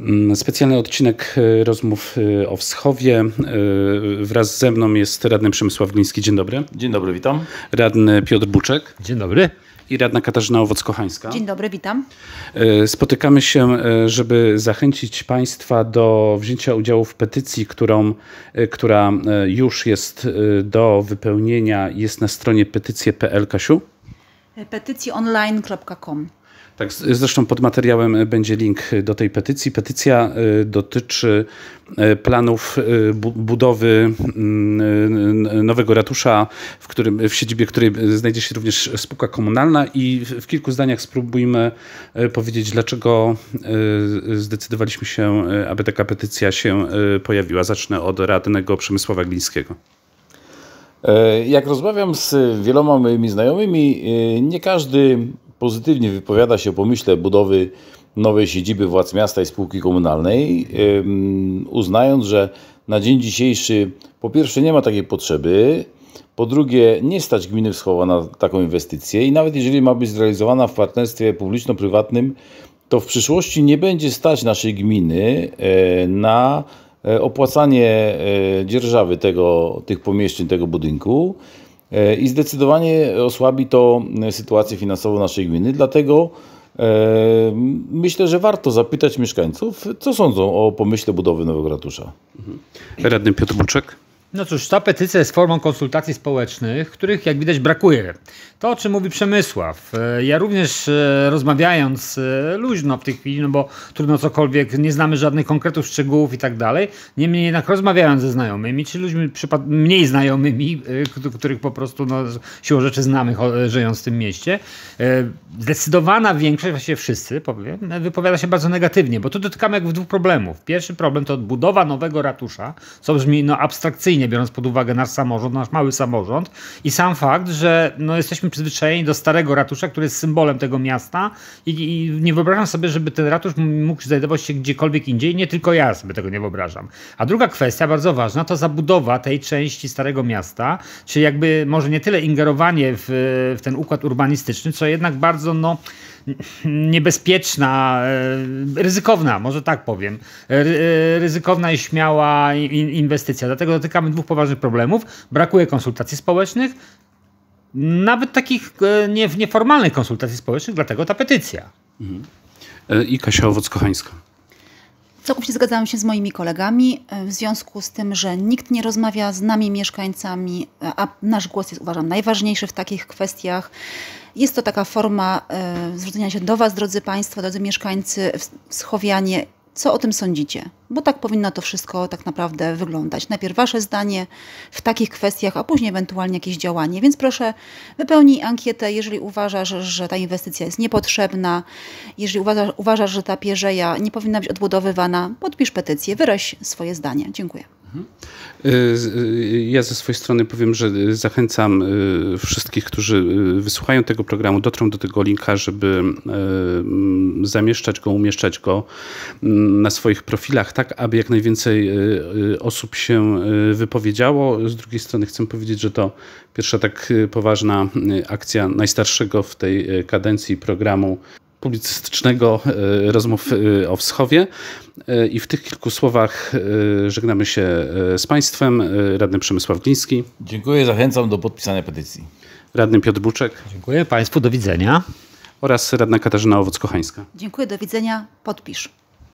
Mm, specjalny odcinek e, rozmów e, o Wschowie. E, wraz ze mną jest radny Przemysław Gliński. Dzień dobry. Dzień dobry, witam. Radny Piotr Buczek. Dzień dobry. I radna Katarzyna Owoc-Kochańska. Dzień dobry, witam. Spotykamy się, żeby zachęcić Państwa do wzięcia udziału w petycji, którą, która już jest do wypełnienia. Jest na stronie petycje.pl, Kasiu? Petycjonline.com. Tak, zresztą pod materiałem będzie link do tej petycji. Petycja e, dotyczy e, planów e, budowy mm, nowego ratusza, w, którym, w siedzibie której znajdzie się również spółka komunalna i w kilku zdaniach spróbujmy powiedzieć, dlaczego zdecydowaliśmy się, aby taka petycja się pojawiła. Zacznę od radnego Przemysława Glińskiego. Jak rozmawiam z wieloma moimi znajomymi, nie każdy pozytywnie wypowiada się o pomyśle budowy nowej siedziby władz miasta i spółki komunalnej, uznając, że na dzień dzisiejszy po pierwsze nie ma takiej potrzeby, po drugie nie stać gminy Wschowa na taką inwestycję i nawet jeżeli ma być zrealizowana w partnerstwie publiczno-prywatnym, to w przyszłości nie będzie stać naszej gminy e, na e, opłacanie e, dzierżawy tego, tych pomieszczeń, tego budynku. E, I zdecydowanie osłabi to e, sytuację finansową naszej gminy, dlatego e, Myślę, że warto zapytać mieszkańców, co sądzą o pomyśle budowy nowego ratusza. Mhm. Radny Piotr Buczek. No cóż, ta petycja jest formą konsultacji społecznych, których jak widać brakuje. To o czym mówi Przemysław. E, ja również e, rozmawiając e, luźno w tej chwili, no bo trudno cokolwiek, nie znamy żadnych konkretów, szczegółów i tak dalej. Niemniej jednak rozmawiając ze znajomymi, czy ludźmi mniej znajomymi, których po prostu no, siłą rzeczy znamy, żyjąc w tym mieście, zdecydowana większość, właściwie wszyscy powiem, wypowiada się bardzo negatywnie, bo tu dotykamy w dwóch problemów. Pierwszy problem to odbudowa nowego ratusza, co brzmi no, abstrakcyjnie biorąc pod uwagę nasz samorząd, nasz mały samorząd i sam fakt, że no, jesteśmy przyzwyczajeni do starego ratusza, który jest symbolem tego miasta i, i nie wyobrażam sobie, żeby ten ratusz mógł znajdować się gdziekolwiek indziej, nie tylko ja sobie tego nie wyobrażam. A druga kwestia, bardzo ważna, to zabudowa tej części starego miasta, czyli jakby może nie tyle ingerowanie w, w ten układ urbanistyczny, co jednak bardzo no niebezpieczna, e, ryzykowna, może tak powiem, e, e, ryzykowna i śmiała inwestycja. Dlatego dotykamy dwóch poważnych problemów. Brakuje konsultacji społecznych, nawet takich nieformalnych konsultacji społecznych, dlatego ta petycja. Mhm. I Kasia Owoc-Kochańska. Całkowicie zgadzam się z moimi kolegami e, w związku z tym, że nikt nie rozmawia z nami mieszkańcami, e, a nasz głos jest uważam najważniejszy w takich kwestiach. Jest to taka forma e, zwrócenia się do Was, drodzy Państwo, drodzy mieszkańcy, Schowianie co o tym sądzicie, bo tak powinno to wszystko tak naprawdę wyglądać. Najpierw Wasze zdanie w takich kwestiach, a później ewentualnie jakieś działanie. Więc proszę, wypełnij ankietę, jeżeli uważasz, że ta inwestycja jest niepotrzebna, jeżeli uważasz, uważasz że ta pierzeja nie powinna być odbudowywana, podpisz petycję, wyraź swoje zdanie. Dziękuję. Mhm. Y, y, ja ze swojej strony powiem, że y, zachęcam wszystkich, którzy wysłuchają tego programu, dotrą do tego linka, żeby mm, zamieszczać go, umieszczać go mm, na swoich profilach, tak aby jak najwięcej osób się wypowiedziało. Z drugiej strony chcę powiedzieć, że to pierwsza tak poważna akcja najstarszego w tej kadencji programu publicystycznego e, rozmów e, o Wschowie. E, I w tych kilku słowach żegnamy się z Państwem. Radny Przemysław Gliński. Dziękuję, zachęcam do podpisania petycji. Radny Piotr Buczek. Dziękuję Państwu, do widzenia. Oraz radna Katarzyna Owoc-Kochańska. Dziękuję, do widzenia, podpisz.